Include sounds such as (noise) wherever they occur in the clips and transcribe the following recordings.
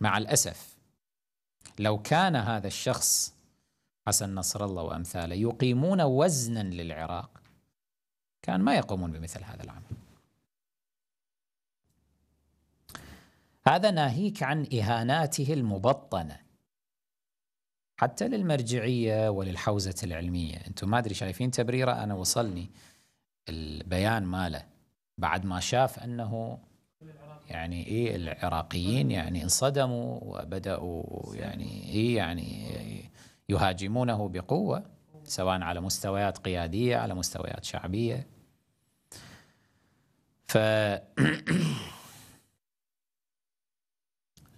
مع الأسف لو كان هذا الشخص حسن نصر الله وأمثاله يقيمون وزنا للعراق كان ما يقومون بمثل هذا العمل هذا ناهيك عن إهاناته المبطنة حتى للمرجعية وللحوزة العلمية أنتم ما أدري شايفين تبريرة أنا وصلني البيان ماله بعد ما شاف أنه يعني ايه العراقيين يعني انصدموا وبداوا يعني ايه يعني يهاجمونه بقوه سواء على مستويات قياديه على مستويات شعبيه ف (clears throat)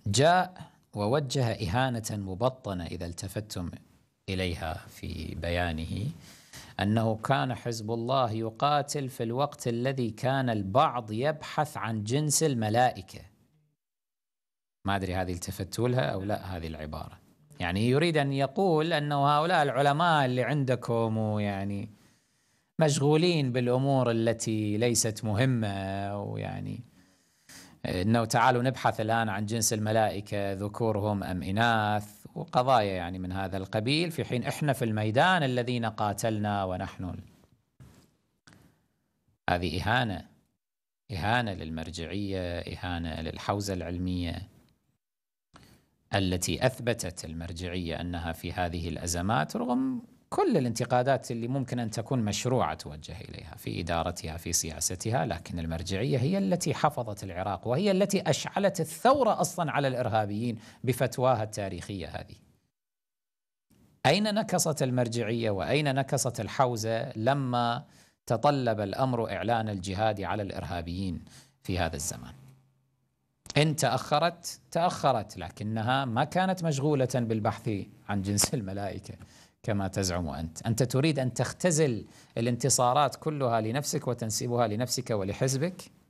جاء ووجه إهانة مبطنة إذا التفتتم إليها في بيانه أنه كان حزب الله يقاتل في الوقت الذي كان البعض يبحث عن جنس الملائكة ما أدري هذه التفتوا لها أو لا هذه العبارة يعني يريد أن يقول أنه هؤلاء العلماء اللي عندكم ويعني مشغولين بالأمور التي ليست مهمة ويعني أنه تعالوا نبحث الآن عن جنس الملائكة ذكورهم أم إناث وقضايا يعني من هذا القبيل في حين احنا في الميدان الذين قاتلنا ونحن هذه إهانة إهانة للمرجعية إهانة للحوزة العلمية التي أثبتت المرجعية أنها في هذه الأزمات رغم كل الانتقادات اللي ممكن ان تكون مشروعه توجه اليها في ادارتها في سياستها لكن المرجعيه هي التي حفظت العراق وهي التي اشعلت الثوره اصلا على الارهابيين بفتواها التاريخيه هذه. اين نكصت المرجعيه واين نكصت الحوزه لما تطلب الامر اعلان الجهاد على الارهابيين في هذا الزمان؟ إن تأخرت تأخرت لكنها ما كانت مشغولة بالبحث عن جنس الملائكة كما تزعم انت، انت تريد ان تختزل الانتصارات كلها لنفسك وتنسبها لنفسك ولحزبك